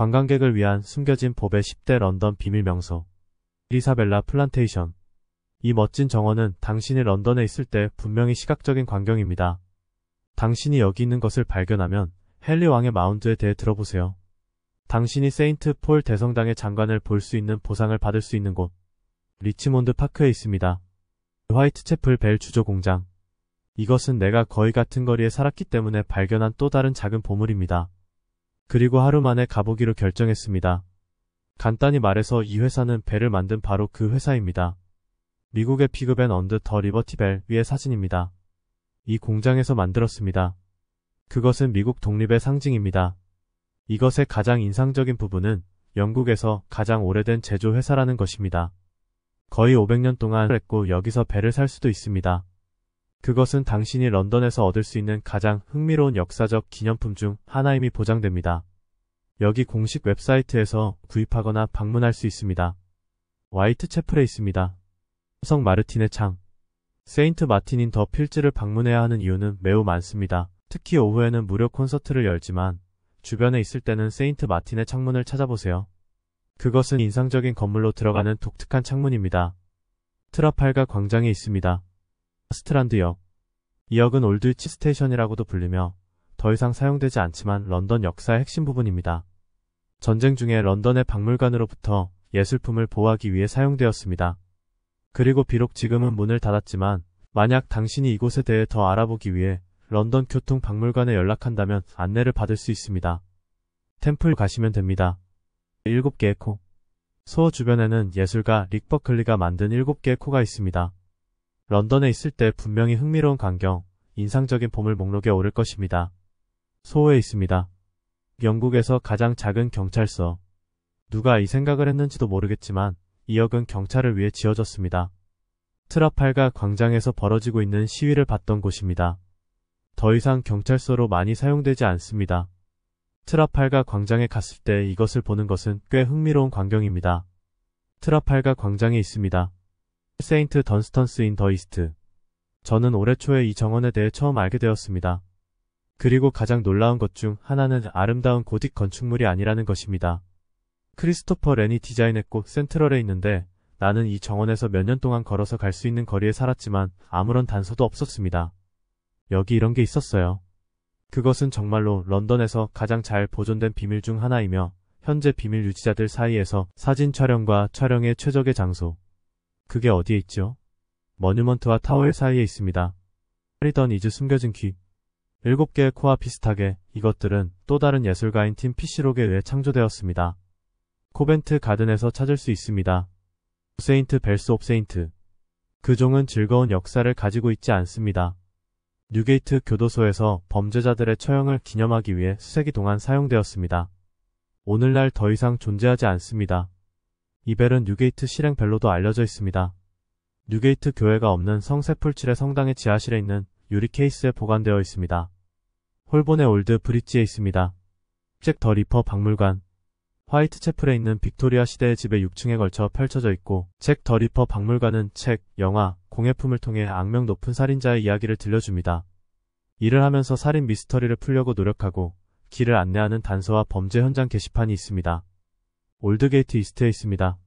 관광객을 위한 숨겨진 보의 10대 런던 비밀 명소 리사벨라 플란테이션 이 멋진 정원은 당신이 런던에 있을 때 분명히 시각적인 광경입니다. 당신이 여기 있는 것을 발견하면 헨리 왕의 마운드에 대해 들어보세요. 당신이 세인트 폴 대성당의 장관을 볼 수 있는 보상을 받을 수 있는 곳 리치몬드 파크에 있습니다. 화이트채플 벨 주조 공장 이것은 내가 거의 같은 거리에 살았기 때문에 발견한 또 다른 작은 보물입니다. 그리고 하루 만에 가보기로 결정했습니다. 간단히 말해서 이 회사는 배를 만든 바로 그 회사입니다. 미국의 피그벤 언드 더 리버티벨 위의 사진입니다. 이 공장에서 만들었습니다. 그것은 미국 독립의 상징입니다. 이것의 가장 인상적인 부분은 영국에서 가장 오래된 제조회사라는 것입니다. 거의 500년 동안 했고 여기서 배를 살 수도 있습니다. 그것은 당신이 런던에서 얻을 수 있는 가장 흥미로운 역사적 기념품 중 하나임이 보장됩니다. 여기 공식 웹사이트에서 구입하거나 방문할 수 있습니다. 와이트 채플에 있습니다. 성 마르틴의 창 세인트 마틴인 더 필즈를 방문해야 하는 이유는 매우 많습니다. 특히 오후에는 무료 콘서트를 열지만 주변에 있을 때는 세인트 마틴의 창문을 찾아보세요. 그것은 인상적인 건물로 들어가는 독특한 창문입니다. 트라팔가 광장에 있습니다. 스트란드역. 이 역은 올드위치 스테이션이라고도 불리며 더 이상 사용되지 않지만 런던 역사의 핵심 부분입니다. 전쟁 중에 런던의 박물관으로부터 예술품을 보호하기 위해 사용되었습니다. 그리고 비록 지금은 문을 닫았지만 만약 당신이 이곳에 대해 더 알아보기 위해 런던 교통 박물관에 연락한다면 안내를 받을 수 있습니다. 템플 가시면 됩니다. 7개의 코. 소 주변에는 예술가 릭버클리가 만든 7개의 코가 있습니다. 런던에 있을 때 분명히 흥미로운 광경, 인상적인 봄을 목록에 오를 것입니다. 소호에 있습니다. 영국에서 가장 작은 경찰서. 누가 이 생각을 했는지도 모르겠지만 이 역은 경찰을 위해 지어졌습니다. 트라팔가 광장에서 벌어지고 있는 시위를 봤던 곳입니다. 더 이상 경찰서로 많이 사용되지 않습니다. 트라팔가 광장에 갔을 때 이것을 보는 것은 꽤 흥미로운 광경입니다. 트라팔가 광장에 있습니다. 세인트 던스턴스인 더 이스트. 저는 올해 초에 이 정원에 대해 처음 알게 되었습니다. 그리고 가장 놀라운 것 중 하나는 아름다운 고딕 건축물이 아니라는 것입니다. 크리스토퍼 렌이 디자인했고 센트럴에 있는데 나는 이 정원에서 몇 년 동안 걸어서 갈 수 있는 거리에 살았지만 아무런 단서도 없었습니다. 여기 이런 게 있었어요. 그것은 정말로 런던에서 가장 잘 보존된 비밀 중 하나이며 현재 비밀 유지자들 사이에서 사진 촬영과 촬영의 최적의 장소, 그게 어디에 있죠? 머뉴먼트와 타워의 사이에 있습니다. 하리던 이즈 숨겨진 귀. 일곱 개의 코와 비슷하게 이것들은 또 다른 예술가인 팀 피시록에 의해 창조되었습니다. 코벤트 가든에서 찾을 수 있습니다. 세인트 벨스 옵세인트. 그 종은 즐거운 역사를 가지고 있지 않습니다. 뉴게이트 교도소에서 범죄자들의 처형을 기념하기 위해 수세기 동안 사용되었습니다. 오늘날 더 이상 존재하지 않습니다. 이벨은 뉴게이트 실행별로도 알려져 있습니다. 뉴게이트 교회가 없는 성세풀칠의 성당의 지하실에 있는 유리 케이스에 보관되어 있습니다. 홀본의 올드 브릿지에 있습니다. 잭 더 리퍼 박물관 화이트 채플에 있는 빅토리아 시대의 집의 6층에 걸쳐 펼쳐져 있고 잭 더 리퍼 박물관은 책, 영화, 공예품을 통해 악명 높은 살인자의 이야기를 들려줍니다. 일을 하면서 살인 미스터리를 풀려고 노력하고 길을 안내하는 단서와 범죄 현장 게시판이 있습니다. 올드게이트 이스트에 있습니다.